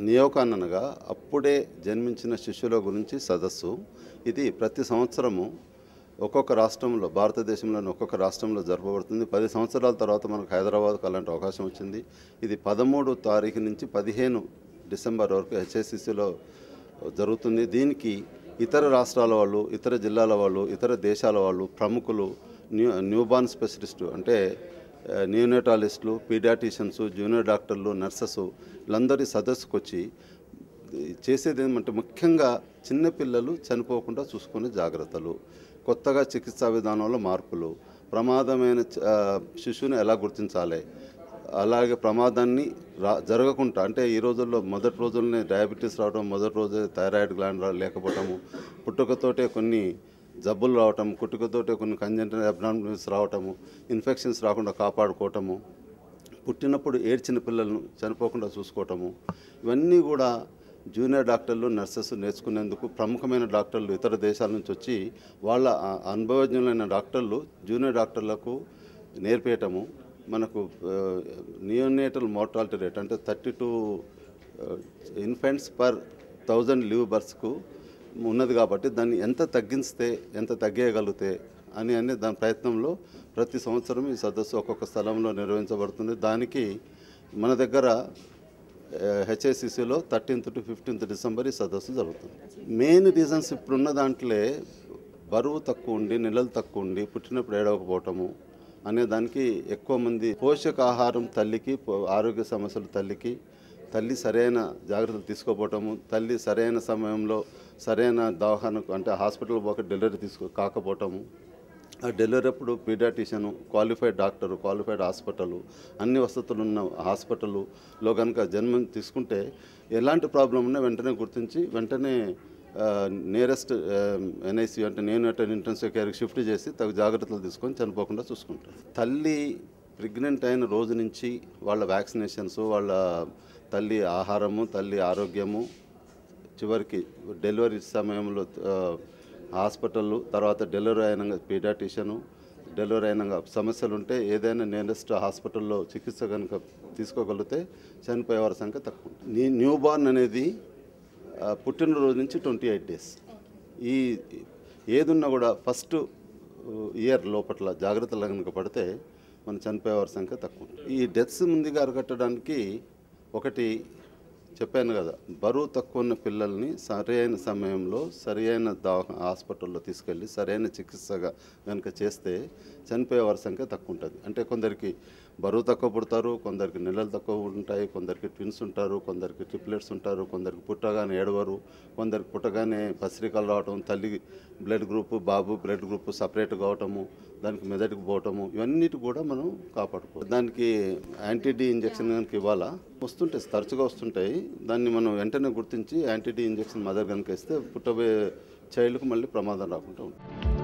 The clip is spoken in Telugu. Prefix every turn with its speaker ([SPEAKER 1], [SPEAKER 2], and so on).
[SPEAKER 1] నియోకాననగా అప్పుడే జన్మించిన శిష్యుల గురించి సదస్సు ఇది ప్రతి సంవత్సరము ఒక్కొక్క రాష్ట్రంలో భారతదేశంలోని ఒక్కొక్క రాష్ట్రంలో జరపబడుతుంది పది సంవత్సరాల తర్వాత మనకు హైదరాబాద్కు అలాంటి అవకాశం వచ్చింది ఇది పదమూడు తారీఖు నుంచి పదిహేను డిసెంబర్ వరకు హెచ్ఎస్సిసిలో జరుగుతుంది దీనికి ఇతర రాష్ట్రాల వాళ్ళు ఇతర జిల్లాల వాళ్ళు ఇతర దేశాల వాళ్ళు ప్రముఖులు న్యూ న్యూబార్న్ స్పెషలిస్టు అంటే న్యూనేటాలిస్టులు పీడియాటిషియన్స్ జూనియర్ డాక్టర్లు నర్సెస్ వీళ్ళందరి సదస్సుకు వచ్చి చేసేది ఏమంటే ముఖ్యంగా చిన్నపిల్లలు చనిపోకుండా చూసుకునే జాగ్రత్తలు కొత్తగా చికిత్సా విధానంలో మార్పులు ప్రమాదమైన శిశువుని ఎలా గుర్తించాలి అలాగే ప్రమాదాన్ని రా జరగకుండా అంటే ఈ రోజుల్లో మొదటి రోజుల్లోనే డయాబెటీస్ రావడం మొదటి రోజు థైరాయిడ్ గ్లాండ్ లేకపోవటము పుట్టుకతోటే కొన్ని జబ్బులు రావటం కుట్టుకతోటే కొన్ని కంజెంటల్ అబ్నామినల్స్ రావటము ఇన్ఫెక్షన్స్ రాకుండా కాపాడుకోవటము పుట్టినప్పుడు ఏడ్చిన పిల్లలను చనిపోకుండా చూసుకోవటము ఇవన్నీ కూడా జూనియర్ డాక్టర్లు నర్సెస్ నేర్చుకునేందుకు ప్రముఖమైన డాక్టర్లు ఇతర దేశాల నుంచి వచ్చి వాళ్ళ అనుభవజ్ఞులైన డాక్టర్లు జూనియర్ డాక్టర్లకు నేర్పేయటము మనకు నియోనేటల్ మోర్టాలిటీ రేట్ అంటే thirty two infants per thousand live బర్త్స్కు ఉన్నది కాబట్టి దాన్ని ఎంత తగ్గిస్తే ఎంత తగ్గేయగలిగితే అని అనే దాని ప్రయత్నంలో ప్రతి సంవత్సరం ఈ సదస్సు ఒక్కొక్క స్థలంలో నిర్వహించబడుతుంది దానికి మన దగ్గర హెచ్ఐసిసిలో థర్టీన్త్ టు ఫిఫ్టీన్త్ డిసెంబర్ ఈ సదస్సు జరుగుతుంది మెయిన్ రీజన్స్ ఇప్పుడున్న దాంట్లో బరువు తక్కువ ఉండి నెలలు తక్కువ ఉండి పుట్టినప్పుడు ఏడవకపోవటము అనే దానికి ఎక్కువ మంది పోషకాహారం తల్లికి ఆరోగ్య సమస్యలు తల్లికి తల్లి సరైన జాగ్రత్తలు తీసుకోపోవటము తల్లి సరైన సమయంలో సరైన దవాఖానకు అంటే హాస్పిటల్ పోక డెలివరీ తీసుకో కాకపోవటము ఆ డెలివరీ అప్పుడు pediatrician qualified doctor qualified hospital అన్ని వసతులు ఉన్న హాస్పిటల్లో కనుక జన్మం తీసుకుంటే ఎలాంటి ప్రాబ్లం ఉన్నా వెంటనే గుర్తించి వెంటనే నియరెస్ట్ ఎన్ఐసి అంటే నేను అటెండ్ ఇంటెన్సివ్ కేర్కి షిఫ్ట్ చేసి తగు జాగ్రత్తలు తీసుకొని చనిపోకుండా చూసుకుంటారు తల్లి ప్రెగ్నెంట్ అయిన రోజు నుంచి వాళ్ళ వ్యాక్సినేషన్స్ వాళ్ళ తల్లి ఆహారము తల్లి ఆరోగ్యము చివరికి డెలివరీ సమయంలో హాస్పిటల్ తర్వాత డెలివరీ అయిన పీడాటిషను డెలివరీ అయిన సమస్యలు ఉంటే ఏదైనా నియరెస్ట్ హాస్పిటల్లో చికిత్స కనుక తీసుకోగలిగితే చనిపోయేవారి సంఖ్య తక్కువ న్యూ బార్న్ అనేది పుట్టినరోజు నుంచి ట్వంటీ ఎయిట్ డేస్ ఈ ఏదున్నా కూడా ఫస్ట్ ఇయర్ లోపల జాగ్రత్తలు కనుక పడితే మనం చనిపోయేవారి సంఖ్య తక్కువ ఈ డెత్స్ ముందుగా అరికట్టడానికి ఒకటి చెప్పాను కదా బరువు తక్కువ ఉన్న పిల్లల్ని సరైన సమయంలో సరైన దా హాస్పిటల్లో తీసుకెళ్ళి సరైన చికిత్సగా కనుక చేస్తే చనిపోయేవారి సంఖ్య తక్కువ ఉంటుంది అంటే కొందరికి బరువు తక్కువ పుడతారు కొందరికి నెలలు తక్కువ ఉంటాయి కొందరికి ట్విన్స్ ఉంటారు కొందరికి ట్రిప్లెట్స్ ఉంటారు కొందరికి పుట్టగానే ఏడవరు కొందరికి పుట్టగానే పసిరికలు రావటం తల్లి బ్లడ్ గ్రూప్ బాబు బ్లడ్ గ్రూప్ సపరేట్ కావటము దానికి మెదడుకు పోవటము ఇవన్నిటి కూడా మనం కాపాడుకో దానికి యాంటీడీ ఇంజెక్షన్ కనుక ఇవ్వాలా వస్తుంటాయి తరచుగా వస్తుంటాయి దాన్ని మనం వెంటనే గుర్తించి యాంటీడీ ఇంజక్షన్ మదర్ కనుక ఇస్తే పుట్టబోయే చైల్డ్కు మళ్ళీ ప్రమాదం రాకుండా ఉంటుంది